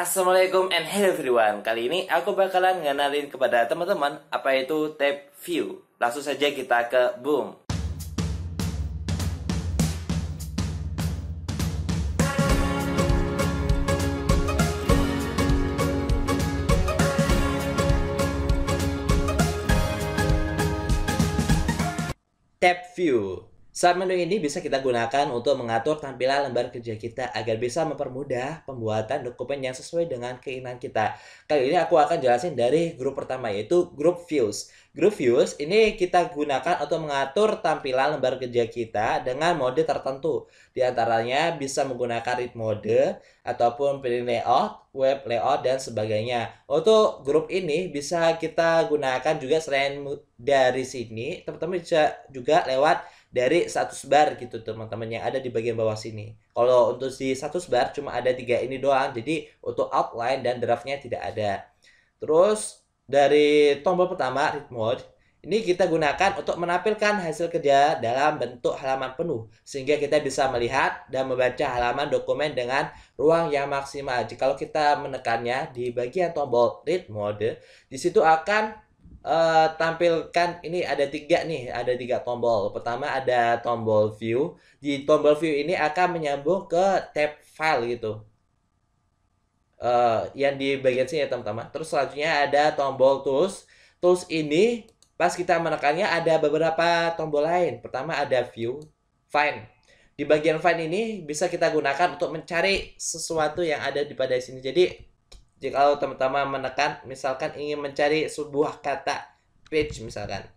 Assalamualaikum and hello everyone. Kali ini aku bakalan ngenalin kepada teman-teman apa itu tap view. Langsung saja kita ke boom. Tab view saat menu ini bisa kita gunakan untuk mengatur tampilan lembar kerja kita agar bisa mempermudah pembuatan dokumen yang sesuai dengan keinginan kita. Kali ini aku akan jelasin dari grup pertama yaitu grup views. Grup views ini kita gunakan untuk mengatur tampilan lembar kerja kita dengan mode tertentu. Di antaranya bisa menggunakan read mode ataupun pilih layout, web layout dan sebagainya. Untuk grup ini bisa kita gunakan juga selain dari sini, teman-teman bisa juga lewat dari status bar gitu teman-teman yang ada di bagian bawah sini. Kalau untuk di status bar cuma ada tiga ini doang. Jadi untuk outline dan draftnya tidak ada. Terus dari tombol pertama read mode ini kita gunakan untuk menampilkan hasil kerja dalam bentuk halaman penuh sehingga kita bisa melihat dan membaca halaman dokumen dengan ruang yang maksimal. Jika kita menekannya di bagian tombol read mode, di situ akan Eh, tampilkan ini ada tiga nih, ada tiga tombol. Pertama ada tombol view. Di tombol view ini akan menyambung ke tab file gitu. Uh, yang di bagian sini ya teman-teman. Terus selanjutnya ada tombol tools. Tools ini pas kita menekannya ada beberapa tombol lain. Pertama ada view, find. Di bagian find ini bisa kita gunakan untuk mencari sesuatu yang ada di pada sini. Jadi jika teman-teman menekan, misalkan ingin mencari sebuah kata page misalkan.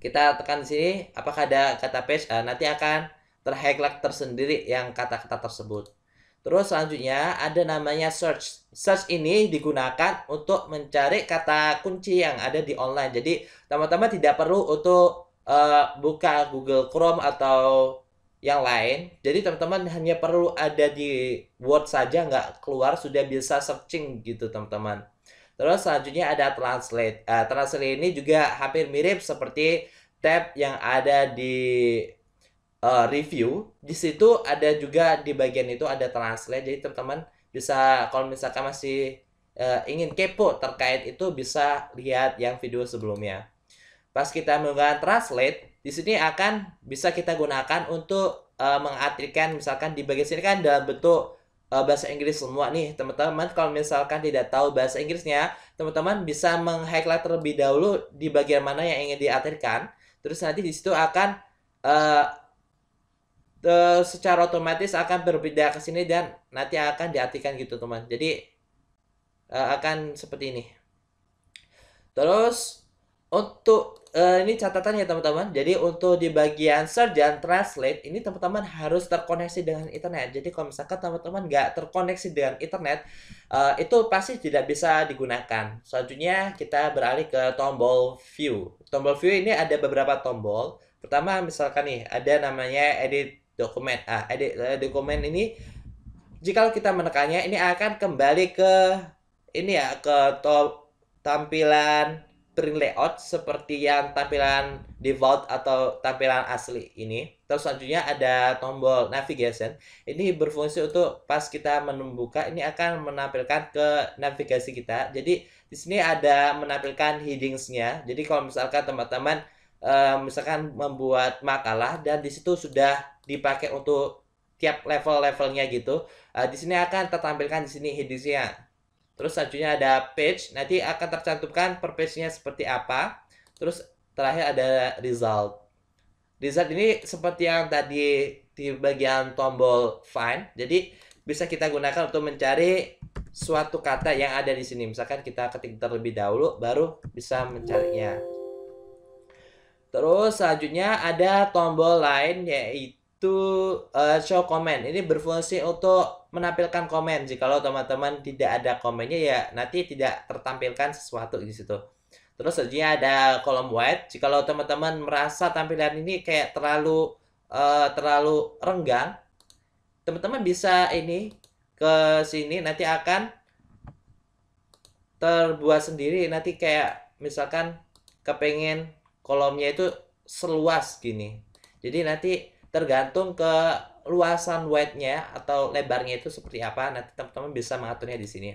Kita tekan di sini, apakah ada kata page? Nah, nanti akan terhighlight tersendiri yang kata-kata tersebut. Terus selanjutnya ada namanya search. Search ini digunakan untuk mencari kata kunci yang ada di online. Jadi teman-teman tidak perlu untuk uh, buka Google Chrome atau yang lain. Jadi teman-teman hanya perlu ada di Word saja nggak keluar sudah bisa searching gitu teman-teman. Terus selanjutnya ada translate. Uh, translate ini juga hampir mirip seperti tab yang ada di uh, review. Di situ ada juga di bagian itu ada translate. Jadi teman-teman bisa kalau misalkan masih uh, ingin kepo terkait itu bisa lihat yang video sebelumnya. Pas kita menggunakan translate, di sini akan bisa kita gunakan untuk uh, mengartikan misalkan di bagian sini kan dalam bentuk uh, bahasa Inggris semua nih teman-teman kalau misalkan tidak tahu bahasa Inggrisnya teman-teman bisa meng-highlight terlebih dahulu di bagian mana yang ingin diartikan terus nanti di situ akan uh, secara otomatis akan berbeda ke sini dan nanti akan diartikan gitu teman. Jadi akan seperti ini. Terus untuk uh, ini catatan ya teman-teman. Jadi untuk di bagian search dan translate ini teman-teman harus terkoneksi dengan internet. Jadi kalau misalkan teman-teman nggak terkoneksi dengan internet, uh, itu pasti tidak bisa digunakan. Selanjutnya kita beralih ke tombol view. Tombol view ini ada beberapa tombol. Pertama misalkan nih ada namanya edit dokumen. Ah, edit uh, dokumen ini jika kita menekannya ini akan kembali ke ini ya ke top tampilan print layout seperti yang tampilan default atau tampilan asli ini. Terus selanjutnya ada tombol navigation. Ini berfungsi untuk pas kita membuka ini akan menampilkan ke navigasi kita. Jadi di sini ada menampilkan headingsnya. Jadi kalau misalkan teman-teman eh, misalkan membuat makalah dan di situ sudah dipakai untuk tiap level-levelnya gitu. Eh, di sini akan tertampilkan di sini headingsnya Terus selanjutnya ada page, nanti akan tercantumkan per page-nya seperti apa. Terus terakhir ada result. Result ini seperti yang tadi di bagian tombol find. Jadi bisa kita gunakan untuk mencari suatu kata yang ada di sini. Misalkan kita ketik terlebih dahulu baru bisa mencarinya. Terus selanjutnya ada tombol lain yaitu to uh, show comment. Ini berfungsi untuk menampilkan komen. Jikalau teman-teman tidak ada komennya ya nanti tidak tertampilkan sesuatu di situ. Terus selanjutnya ada kolom white. Jikalau teman-teman merasa tampilan ini kayak terlalu uh, terlalu renggang, teman-teman bisa ini ke sini nanti akan terbuat sendiri nanti kayak misalkan kepengen kolomnya itu seluas gini. Jadi nanti tergantung ke luasan wide nya atau lebarnya itu seperti apa. Nanti teman-teman bisa mengaturnya di sini.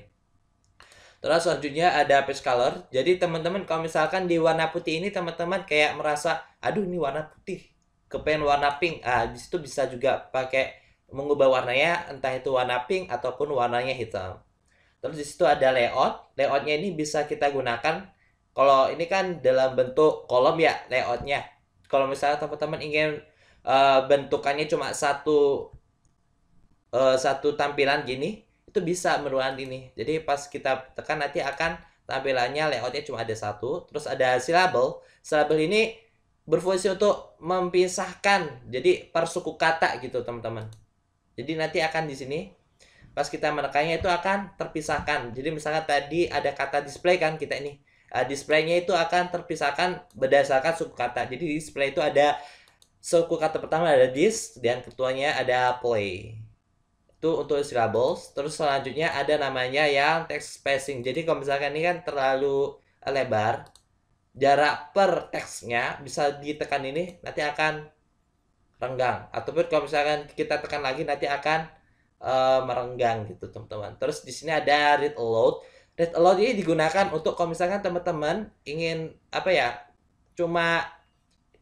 Terus selanjutnya ada page color. Jadi teman-teman kalau misalkan di warna putih ini teman-teman kayak merasa aduh ini warna putih kepengen warna pink. Ah, di situ bisa juga pakai mengubah warnanya entah itu warna pink ataupun warnanya hitam. Terus di situ ada layout. Layoutnya ini bisa kita gunakan kalau ini kan dalam bentuk kolom ya layoutnya. Kalau misalnya teman-teman ingin uh, bentukannya cuma satu uh, satu tampilan gini itu bisa meruan ini jadi pas kita tekan nanti akan tampilannya layoutnya cuma ada satu terus ada syllable syllable ini berfungsi untuk memisahkan jadi per suku kata gitu teman-teman jadi nanti akan di sini pas kita menekannya itu akan terpisahkan jadi misalnya tadi ada kata display kan kita ini eh, displaynya itu akan terpisahkan berdasarkan suku kata jadi display itu ada Suku kata pertama ada this dan ketuanya ada play. Itu untuk syllables. Terus selanjutnya ada namanya yang text spacing. Jadi kalau misalkan ini kan terlalu lebar, jarak per teksnya bisa ditekan ini nanti akan renggang. Ataupun kalau misalkan kita tekan lagi nanti akan uh, merenggang gitu teman-teman. Terus di sini ada read aloud. Read aloud ini digunakan untuk kalau misalkan teman-teman ingin apa ya cuma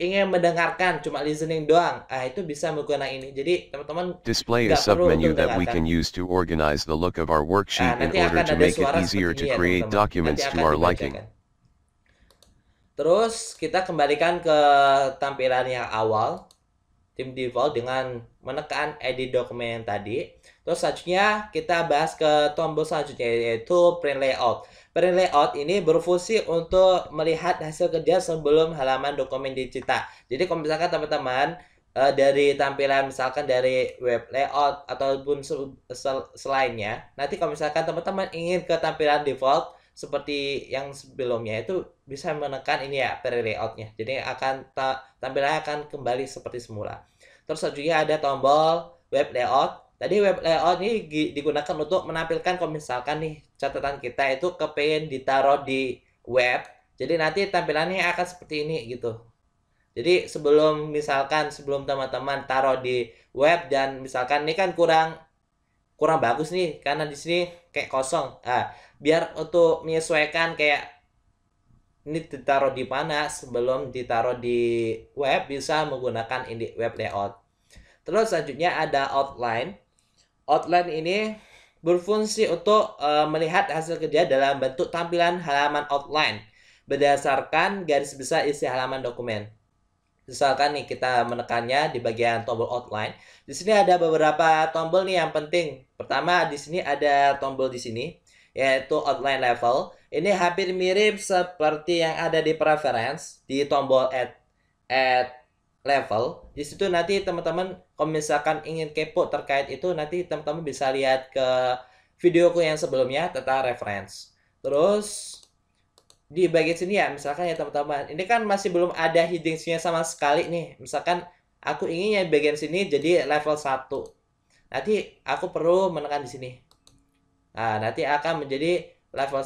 ingin mendengarkan cuma listening doang ah itu bisa menggunakan ini jadi teman-teman display a submenu that we can use to organize the look of our worksheet nah, in order to make it easier to ya, create ya, documents to our liking terus kita kembalikan ke tampilan yang awal tim default dengan menekan edit dokumen tadi terus selanjutnya kita bahas ke tombol selanjutnya yaitu print layout Print layout ini berfungsi untuk melihat hasil kerja sebelum halaman dokumen dicetak. Jadi kalau misalkan teman-teman eh, dari tampilan misalkan dari web layout ataupun sel sel selainnya, nanti kalau misalkan teman-teman ingin ke tampilan default seperti yang sebelumnya itu bisa menekan ini ya print layoutnya. Jadi akan ta tampilannya akan kembali seperti semula. Terus selanjutnya ada tombol web layout. Tadi web layout ini digunakan untuk menampilkan kalau misalkan nih catatan kita itu kepengen ditaruh di web. Jadi nanti tampilannya akan seperti ini gitu. Jadi sebelum misalkan sebelum teman-teman taruh di web dan misalkan ini kan kurang kurang bagus nih karena di sini kayak kosong. Ah, biar untuk menyesuaikan kayak ini ditaruh di mana sebelum ditaruh di web bisa menggunakan ini web layout. Terus selanjutnya ada outline. Outline ini berfungsi untuk uh, eh, melihat hasil kerja dalam bentuk tampilan halaman outline berdasarkan garis besar isi halaman dokumen. Misalkan nih kita menekannya di bagian tombol outline. Di sini ada beberapa tombol nih yang penting. Pertama di sini ada tombol di sini yaitu outline level. Ini hampir mirip seperti yang ada di preference di tombol add add level di situ nanti teman-teman kalau misalkan ingin kepo terkait itu nanti teman-teman bisa lihat ke videoku yang sebelumnya tentang reference terus di bagian sini ya misalkan ya teman-teman ini kan masih belum ada hiddingsnya sama sekali nih misalkan aku inginnya yang bagian sini jadi level 1 nanti aku perlu menekan di sini nah nanti akan menjadi level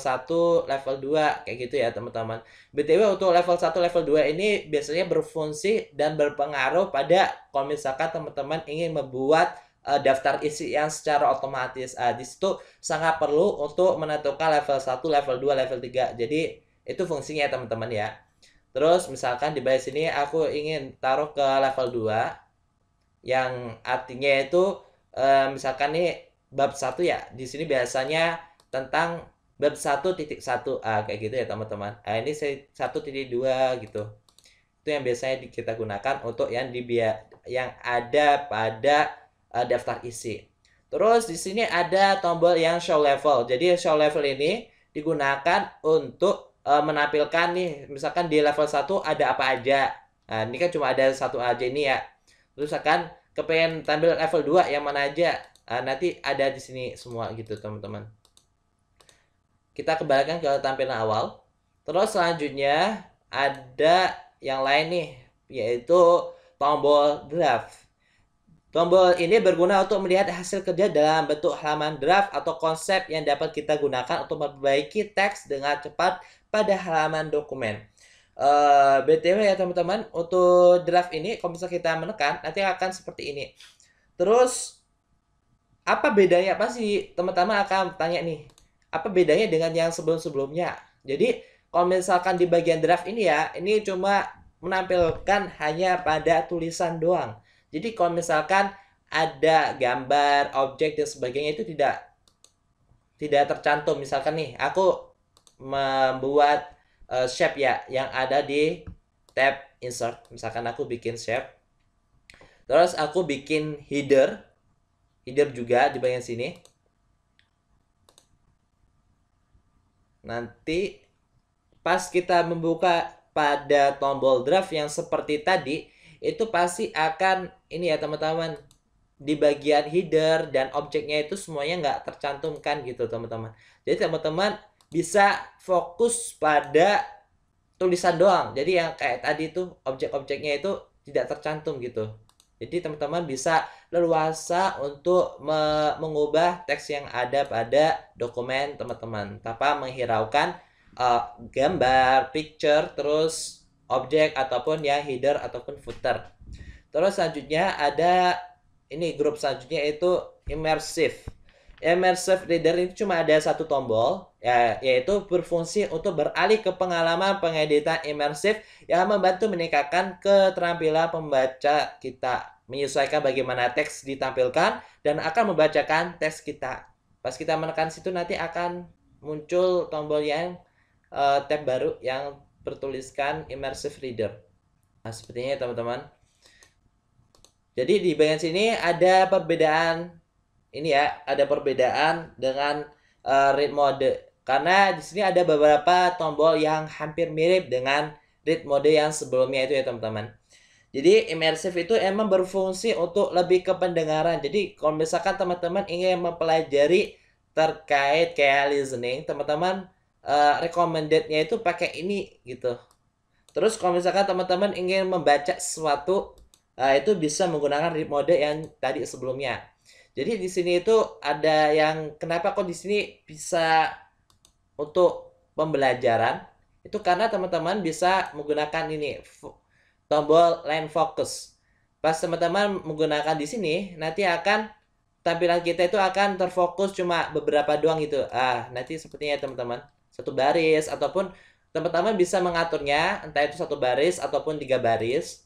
1, level 2 kayak gitu ya teman-teman. BTW untuk level 1, level 2 ini biasanya berfungsi dan berpengaruh pada kalau misalkan teman-teman ingin membuat uh, daftar isi yang secara otomatis. Uh, di situ sangat perlu untuk menentukan level 1, level 2, level 3. Jadi itu fungsinya ya, teman-teman ya. Terus misalkan di bawah sini aku ingin taruh ke level 2 yang artinya itu uh, misalkan nih bab 1 ya. Di sini biasanya tentang bab 1.1a ah, kayak gitu ya teman-teman. ah, ini 1.2 gitu. Itu yang biasanya kita gunakan untuk yang di yang ada pada uh, daftar isi. Terus di sini ada tombol yang show level. Jadi show level ini digunakan untuk uh, menampilkan nih misalkan di level 1 ada apa aja. Nah, ini kan cuma ada satu aja ini ya. Terus akan kepengen tampil level 2 yang mana aja. uh, nanti ada di sini semua gitu, teman-teman. Kita kembalikan ke tampilan awal. Terus selanjutnya ada yang lain nih, yaitu tombol draft. Tombol ini berguna untuk melihat hasil kerja dalam bentuk halaman draft atau konsep yang dapat kita gunakan untuk memperbaiki teks dengan cepat pada halaman dokumen. Uh, eh, BTW ya teman-teman, untuk draft ini kalau misalnya kita menekan, nanti akan seperti ini. Terus, apa bedanya? apa sih, teman-teman akan tanya nih, apa bedanya dengan yang sebelum-sebelumnya. Jadi kalau misalkan di bagian draft ini ya, ini cuma menampilkan hanya pada tulisan doang. Jadi kalau misalkan ada gambar, objek dan sebagainya itu tidak tidak tercantum. Misalkan nih, aku membuat uh, shape ya yang ada di tab insert. Misalkan aku bikin shape. Terus aku bikin header. Header juga di bagian sini. nanti pas kita membuka pada tombol draft yang seperti tadi itu pasti akan ini ya teman-teman di bagian header dan objeknya itu semuanya nggak tercantumkan gitu teman-teman. Jadi teman-teman bisa fokus pada tulisan doang. Jadi yang kayak tadi tuh objek-objeknya itu tidak tercantum gitu. Jadi teman-teman bisa leluasa untuk me mengubah teks yang ada pada dokumen teman-teman tanpa menghiraukan uh, gambar, picture, terus objek ataupun ya header ataupun footer. Terus selanjutnya ada ini grup selanjutnya yaitu immersive. Immersive reader itu cuma ada satu tombol ya, yaitu berfungsi untuk beralih ke pengalaman pengeditan imersif yang membantu meningkatkan keterampilan pembaca kita, menyesuaikan bagaimana teks ditampilkan dan akan membacakan teks kita. Pas kita menekan situ nanti akan muncul tombol yang uh, tab baru yang bertuliskan immersive reader. Nah, sepertinya teman-teman. Jadi di bagian sini ada perbedaan ini ya, ada perbedaan dengan uh, read mode. Karena di sini ada beberapa tombol yang hampir mirip dengan read mode yang sebelumnya itu ya teman-teman. Jadi immersive itu emang berfungsi untuk lebih ke pendengaran. Jadi kalau misalkan teman-teman ingin mempelajari terkait kayak listening, teman-teman uh, recommendednya itu pakai ini gitu. Terus kalau misalkan teman-teman ingin membaca sesuatu, uh, itu bisa menggunakan read mode yang tadi sebelumnya. Jadi di sini itu ada yang kenapa kok di sini bisa untuk pembelajaran itu karena teman-teman bisa menggunakan ini tombol line focus. Pas teman-teman menggunakan di sini nanti akan tampilan kita itu akan terfokus cuma beberapa doang gitu. Ah, nanti sepertinya ya, teman-teman satu baris ataupun teman-teman bisa mengaturnya entah itu satu baris ataupun tiga baris.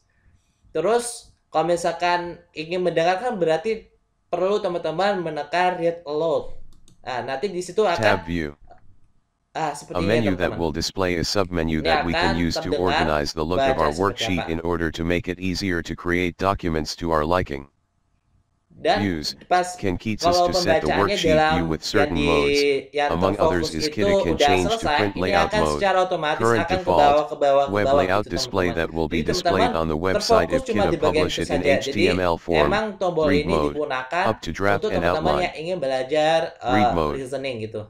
Terus kalau misalkan ingin mendengarkan berarti perlu teman-teman menekan read aloud. Nah, nanti di situ akan Ah, a menu that will display a submenu that we can use to organize the look of our worksheet in order to make it easier to create documents to our liking. Use can Keats to set the worksheet view with certain modes. Among others is Kita can change to print layout mode, current default, web layout display that will be displayed on the website if Kita publish it in HTML form, read mode, up to draft and outline, read ah, mode.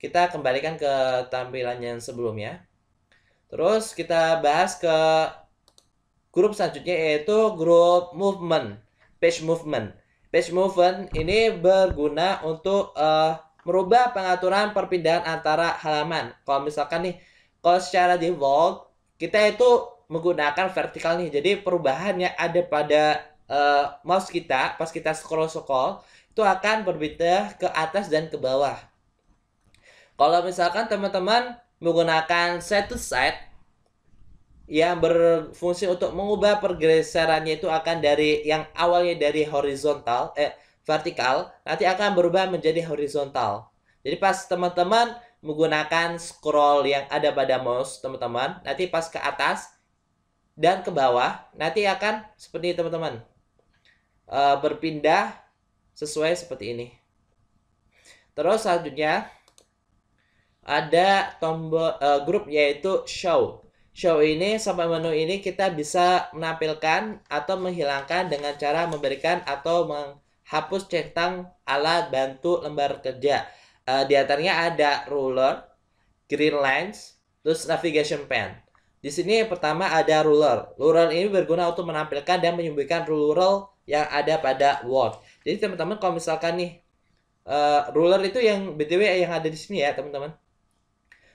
kita kembalikan ke tampilan yang sebelumnya. Terus kita bahas ke grup selanjutnya yaitu grup movement, page movement. Page movement ini berguna untuk uh, merubah pengaturan perpindahan antara halaman. Kalau misalkan nih, kalau secara default kita itu menggunakan vertikal nih. Jadi perubahannya ada pada uh, mouse kita pas kita scroll scroll itu akan berpindah ke atas dan ke bawah. Kalau misalkan teman-teman menggunakan set to set yang berfungsi untuk mengubah pergeserannya itu akan dari yang awalnya dari horizontal eh vertikal nanti akan berubah menjadi horizontal. Jadi pas teman-teman menggunakan scroll yang ada pada mouse teman-teman nanti pas ke atas dan ke bawah nanti akan seperti ini teman-teman eh, berpindah sesuai seperti ini. Terus selanjutnya ada tombol uh, grup yaitu show. Show ini sampai menu ini kita bisa menampilkan atau menghilangkan dengan cara memberikan atau menghapus centang alat bantu lembar kerja. Uh, di antaranya ada ruler, green lines, terus navigation pen. Di sini yang pertama ada ruler. Ruler ini berguna untuk menampilkan dan menyembuhkan ruler yang ada pada word. Jadi teman-teman kalau misalkan nih uh, ruler itu yang btw yang ada di sini ya teman-teman.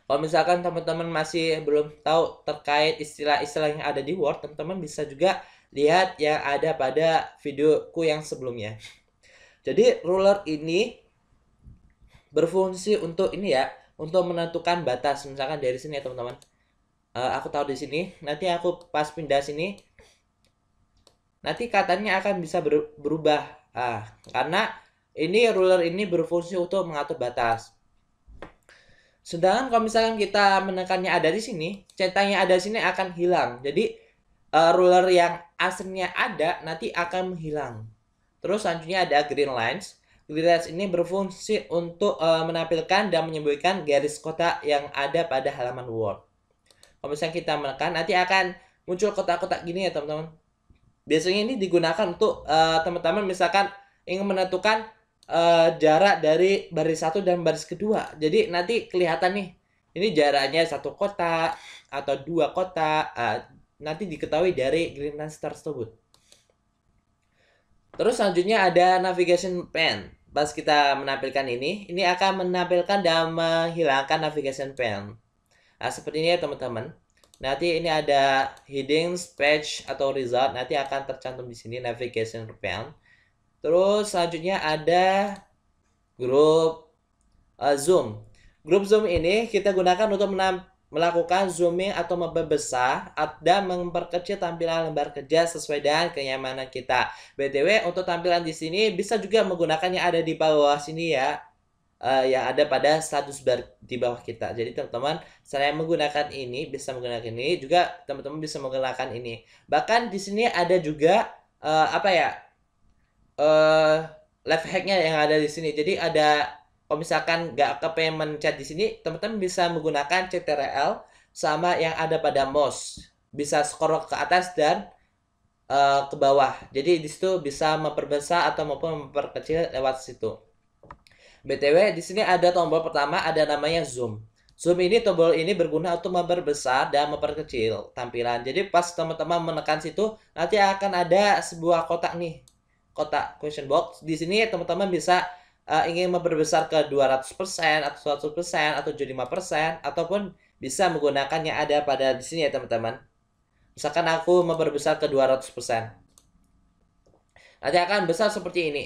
Kalau misalkan teman-teman masih belum tahu terkait istilah-istilah yang ada di Word, teman-teman bisa juga lihat yang ada pada videoku yang sebelumnya. Jadi ruler ini berfungsi untuk ini ya, untuk menentukan batas. Misalkan dari sini ya teman-teman. Uh, aku tahu di sini, nanti aku pas pindah sini, nanti katanya akan bisa berubah. Ah, karena ini ruler ini berfungsi untuk mengatur batas. Sedangkan kalau misalkan kita menekannya ada di sini, centangnya ada di sini akan hilang. Jadi uh, ruler yang aslinya ada nanti akan menghilang. Terus selanjutnya ada green lines. Green lines ini berfungsi untuk uh, menampilkan dan menyembunyikan garis kotak yang ada pada halaman Word. Kalau misalnya kita menekan, nanti akan muncul kotak-kotak gini ya teman-teman. Biasanya ini digunakan untuk eh, teman-teman uh, teman -teman misalkan ingin menentukan uh, jarak dari baris satu dan baris kedua. Jadi nanti kelihatan nih, ini jaraknya satu kota atau dua kota. Uh, nanti diketahui dari green star tersebut. Terus selanjutnya ada navigation pen. Pas kita menampilkan ini, ini akan menampilkan dan menghilangkan navigation pen. Nah, seperti ini ya teman-teman. Nanti ini ada hidden page, atau result. Nanti akan tercantum di sini navigation pen. Terus selanjutnya ada grup uh, Zoom. Grup Zoom ini kita gunakan untuk melakukan zooming atau memperbesar dan memperkecil tampilan lembar kerja sesuai dengan kenyamanan kita. BTW untuk tampilan di sini bisa juga menggunakan yang ada di bawah sini ya. Uh, yang ada pada status bar di bawah kita. Jadi teman-teman, saya menggunakan ini, bisa menggunakan ini, juga teman-teman bisa menggunakan ini. Bahkan di sini ada juga uh, apa ya? uh, life hacknya yang ada di sini. Jadi ada kalau misalkan nggak kepengen chat di sini, teman-teman bisa menggunakan CTRL sama yang ada pada mouse. Bisa scroll ke atas dan uh, ke bawah. Jadi di situ bisa memperbesar atau maupun memperkecil lewat situ. BTW di sini ada tombol pertama ada namanya zoom. Zoom ini tombol ini berguna untuk memperbesar dan memperkecil tampilan. Jadi pas teman-teman menekan situ nanti akan ada sebuah kotak nih kotak question box. Di sini teman-teman bisa uh, ingin memperbesar ke 200% atau 100% atau 75% ataupun bisa menggunakan yang ada pada di sini ya teman-teman. Misalkan aku memperbesar ke 200%. Nanti akan besar seperti ini.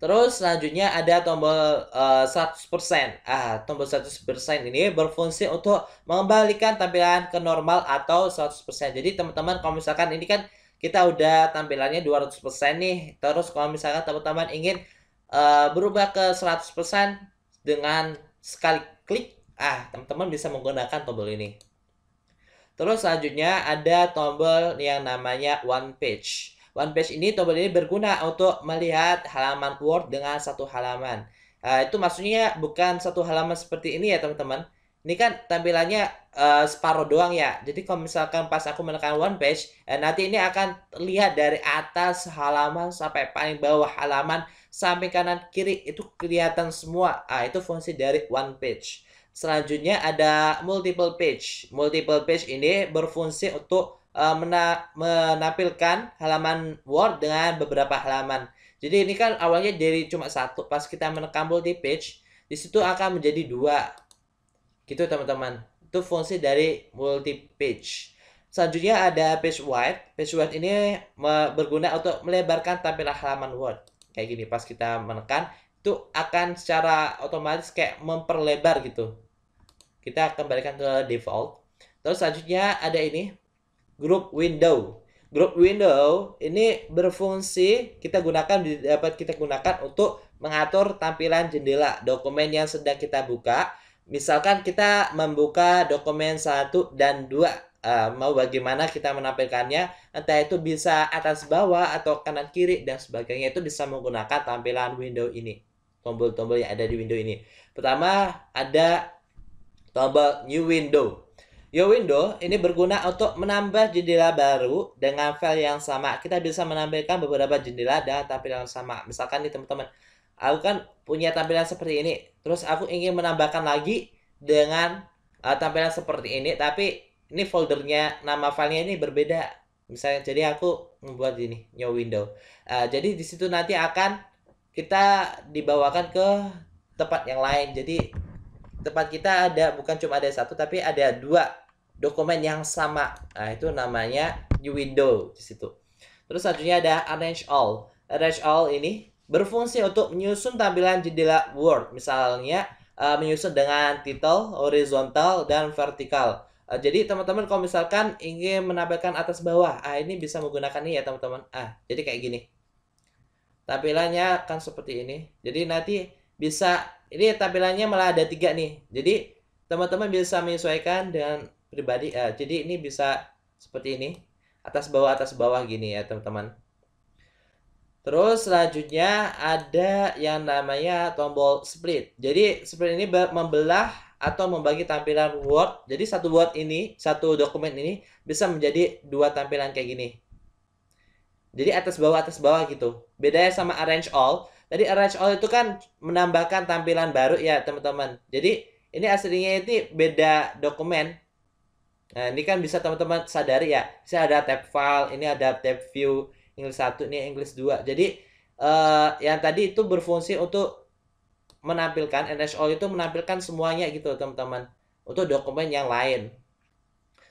Terus selanjutnya ada tombol uh, eh, 100%. Ah, tombol 100% ini berfungsi untuk mengembalikan tampilan ke normal atau 100%. Jadi teman-teman kalau misalkan ini kan kita udah tampilannya 200% nih. Terus kalau misalkan teman-teman ingin uh, berubah ke 100% dengan sekali klik, ah teman-teman bisa menggunakan tombol ini. Terus selanjutnya ada tombol yang namanya one page. One page ini tombol ini berguna untuk melihat halaman Word dengan satu halaman. Uh, itu maksudnya bukan satu halaman seperti ini ya teman-teman ini kan tampilannya uh, separuh doang ya. Jadi kalau misalkan pas aku menekan one page, eh, nanti ini akan terlihat dari atas halaman sampai paling bawah halaman sampai kanan kiri itu kelihatan semua. Ah, itu fungsi dari one page. Selanjutnya ada multiple page. Multiple page ini berfungsi untuk uh, mena menampilkan halaman Word dengan beberapa halaman. Jadi ini kan awalnya dari cuma satu. Pas kita menekan multi page, di situ akan menjadi dua Gitu teman-teman. Itu fungsi dari multi page. Selanjutnya ada page wide. Page wide ini berguna untuk melebarkan tampilan halaman Word. Kayak gini pas kita menekan itu akan secara otomatis kayak memperlebar gitu. Kita kembalikan ke default. Terus selanjutnya ada ini group window. Group window ini berfungsi kita gunakan dapat kita gunakan untuk mengatur tampilan jendela dokumen yang sedang kita buka misalkan kita membuka dokumen satu dan dua Uh, mau bagaimana kita menampilkannya entah itu bisa atas bawah atau kanan kiri dan sebagainya itu bisa menggunakan tampilan window ini tombol-tombol yang ada di window ini pertama ada tombol new window Your window ini berguna untuk menambah jendela baru dengan file yang sama. Kita bisa menampilkan beberapa jendela dan tampilan yang sama. Misalkan nih teman-teman, aku kan punya tampilan seperti ini terus aku ingin menambahkan lagi dengan uh, tampilan seperti ini tapi ini foldernya nama filenya ini berbeda misalnya jadi aku membuat ini new window uh, jadi di situ nanti akan kita dibawakan ke tempat yang lain jadi tempat kita ada bukan cuma ada satu tapi ada dua dokumen yang sama nah itu namanya new window di situ terus selanjutnya ada arrange all arrange all ini berfungsi untuk menyusun tampilan jendela Word, misalnya uh, menyusun dengan title horizontal dan vertikal. Uh, jadi teman-teman kalau misalkan ingin menampilkan atas bawah, ah ini bisa menggunakan ini ya teman-teman. Ah, jadi kayak gini. Tampilannya akan seperti ini. Jadi nanti bisa ini tampilannya malah ada tiga nih. Jadi teman-teman bisa menyesuaikan dengan pribadi. Uh, jadi ini bisa seperti ini, atas bawah atas bawah gini ya teman-teman. Terus selanjutnya ada yang namanya tombol split. Jadi split ini membelah atau membagi tampilan Word. Jadi satu Word ini, satu dokumen ini bisa menjadi dua tampilan kayak gini. Jadi atas bawah atas bawah gitu. Bedanya sama arrange all. Tadi arrange all itu kan menambahkan tampilan baru ya teman-teman. Jadi ini aslinya ini beda dokumen. Nah ini kan bisa teman-teman sadari ya. Saya ada tab file, ini ada tab view, English 1 ini English 2 jadi uh, yang tadi itu berfungsi untuk menampilkan NSO itu menampilkan semuanya gitu teman-teman untuk dokumen yang lain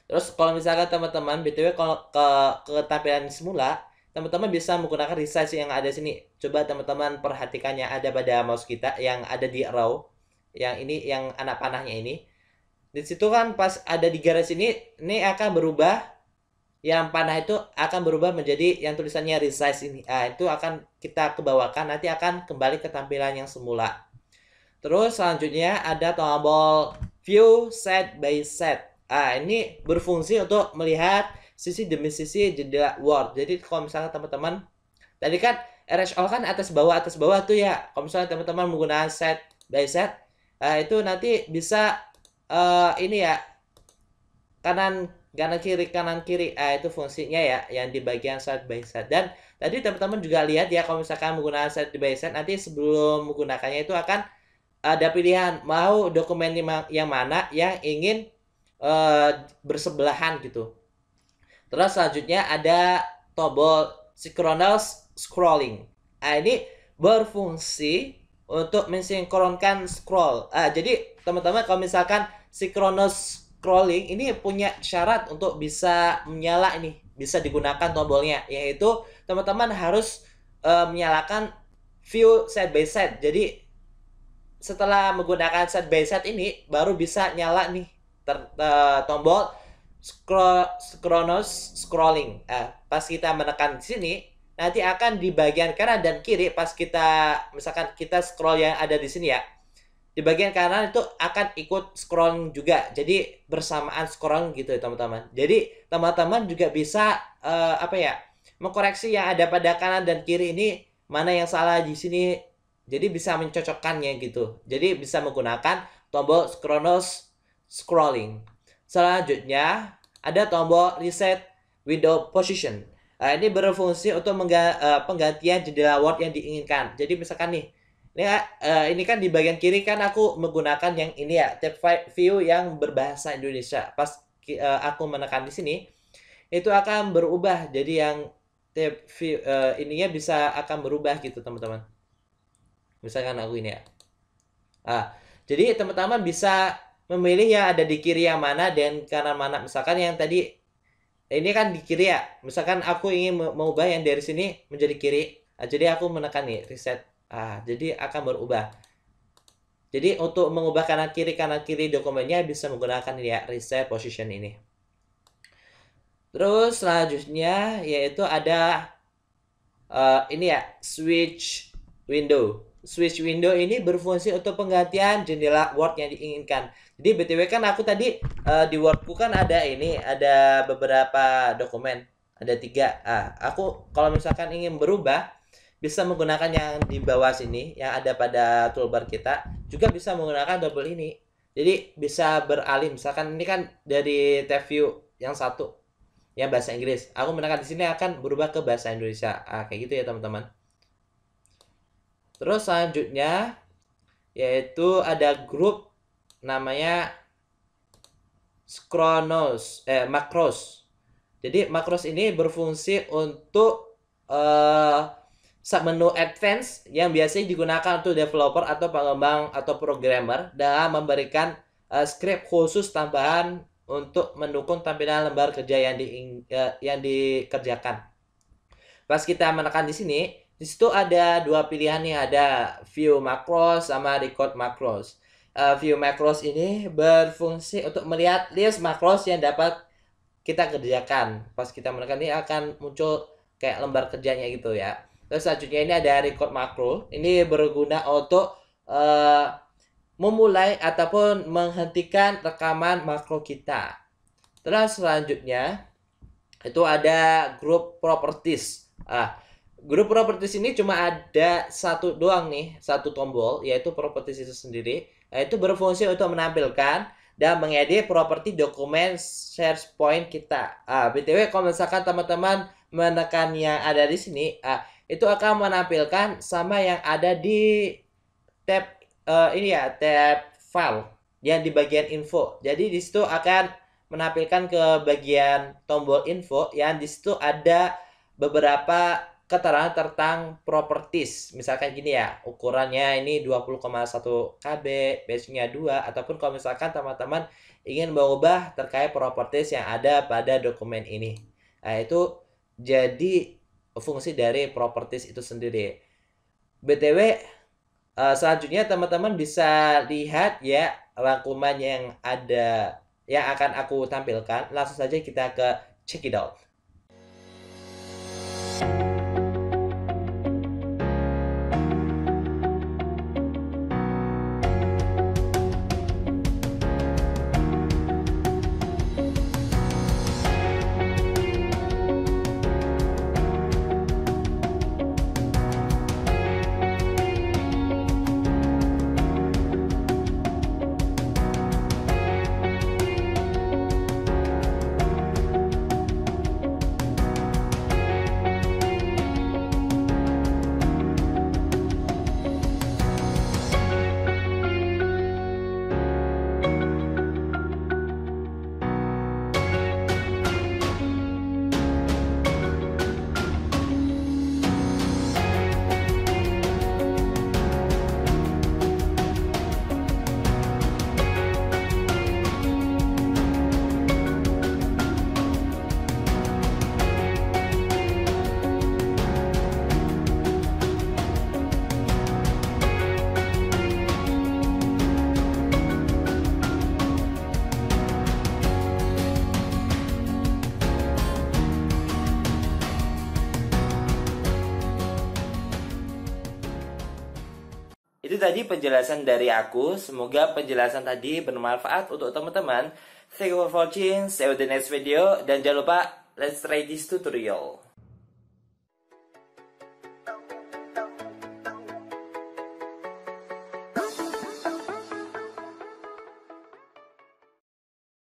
terus kalau misalkan teman-teman btw kalau ke, ke tampilan semula teman-teman bisa menggunakan resize yang ada sini coba teman-teman perhatikan yang ada pada mouse kita yang ada di row yang ini yang anak panahnya ini di situ kan pas ada di garis ini ini akan berubah yang panah itu akan berubah menjadi yang tulisannya resize ini. nah, itu akan kita kebawakan nanti akan kembali ke tampilan yang semula. Terus selanjutnya ada tombol view set by set. Ah, ini berfungsi untuk melihat sisi demi sisi jendela Word. Jadi kalau misalnya teman-teman tadi kan RSO kan atas bawah atas bawah tuh ya. Kalau misalnya teman-teman menggunakan set by set, nah, itu nanti bisa uh, ini ya kanan karena kiri kanan kiri eh, itu fungsinya ya yang di bagian side by side dan tadi teman-teman juga lihat ya kalau misalkan menggunakan side by side nanti sebelum menggunakannya itu akan ada pilihan mau dokumen yang mana yang ingin eh, bersebelahan gitu terus selanjutnya ada tombol synchronous scrolling nah, ini berfungsi untuk mensinkronkan scroll ah, jadi teman-teman kalau misalkan synchronous scrolling ini punya syarat untuk bisa menyala ini, bisa digunakan tombolnya yaitu teman-teman harus uh, menyalakan view Set by side. Jadi setelah menggunakan Set by side ini baru bisa nyala nih ter, uh, tombol scroll chronos scrolling. Uh, pas kita menekan di sini nanti akan di bagian kanan dan kiri pas kita misalkan kita scroll yang ada di sini ya di bagian kanan itu akan ikut scroll juga. Jadi bersamaan scroll gitu teman-teman. Jadi teman-teman juga bisa uh, apa ya mengkoreksi yang ada pada kanan dan kiri ini mana yang salah di sini. Jadi bisa mencocokkannya gitu. Jadi bisa menggunakan tombol scrollos scrolling. Selanjutnya ada tombol reset window position. Nah, ini berfungsi untuk uh, penggantian jendela word yang diinginkan. Jadi misalkan nih ini, uh, ini kan di bagian kiri kan aku menggunakan yang ini ya, tab view yang berbahasa Indonesia. Pas uh, aku menekan di sini, itu akan berubah. Jadi yang tab view uh, ininya bisa akan berubah gitu teman-teman. Misalkan aku ini ya. Ah, jadi teman-teman bisa memilih yang ada di kiri yang mana dan kanan mana. Misalkan yang tadi ini kan di kiri ya. Misalkan aku ingin mengubah yang dari sini menjadi kiri. Nah, jadi aku menekan nih reset Ah, jadi akan berubah. Jadi untuk mengubah kanan kiri kanan kiri dokumennya bisa menggunakan ya reset position ini. Terus selanjutnya yaitu ada uh, ini ya switch window. Switch window ini berfungsi untuk penggantian jendela Word yang diinginkan. Jadi btw kan aku tadi uh, di Wordku kan ada ini ada beberapa dokumen ada tiga. Ah, aku kalau misalkan ingin berubah bisa menggunakan yang di bawah sini yang ada pada toolbar kita juga bisa menggunakan double ini jadi bisa beralih misalkan ini kan dari tab view yang satu yang bahasa Inggris aku menggunakan di sini akan berubah ke bahasa Indonesia ah, kayak gitu ya teman-teman terus selanjutnya yaitu ada grup namanya Scronos eh macros jadi macros ini berfungsi untuk uh, menu advance yang biasanya digunakan untuk developer atau pengembang atau programmer dalam memberikan uh, script khusus tambahan untuk mendukung tampilan lembar kerja yang di uh, yang dikerjakan. Pas kita menekan di sini, di situ ada dua pilihan nih, ada view macros sama record macros. Uh, view macros ini berfungsi untuk melihat list macros yang dapat kita kerjakan. Pas kita menekan ini akan muncul kayak lembar kerjanya gitu ya. Terus selanjutnya ini ada record makro. Ini berguna untuk uh, memulai ataupun menghentikan rekaman makro kita. Terus selanjutnya itu ada group properties. Ah, group properties ini cuma ada satu doang nih, satu tombol yaitu properties itu sendiri. Nah, Itu berfungsi untuk menampilkan dan mengedit properti dokumen SharePoint kita. Ah, btw kalau misalkan teman-teman menekan yang ada di sini, ah, itu akan menampilkan sama yang ada di tab uh, ini ya tab file yang di bagian info. Jadi di situ akan menampilkan ke bagian tombol info yang di situ ada beberapa keterangan tentang properties. Misalkan gini ya, ukurannya ini 20,1 KB, basenya 2, ataupun kalau misalkan teman-teman ingin mengubah terkait properties yang ada pada dokumen ini. Nah itu jadi fungsi dari properties itu sendiri. BTW uh, eh, selanjutnya teman-teman bisa lihat ya rangkuman yang ada yang akan aku tampilkan. Langsung saja kita ke check it out. tadi penjelasan dari aku. Semoga penjelasan tadi bermanfaat untuk teman-teman. Thank you for watching. See you the next video. Dan jangan lupa, let's try this tutorial.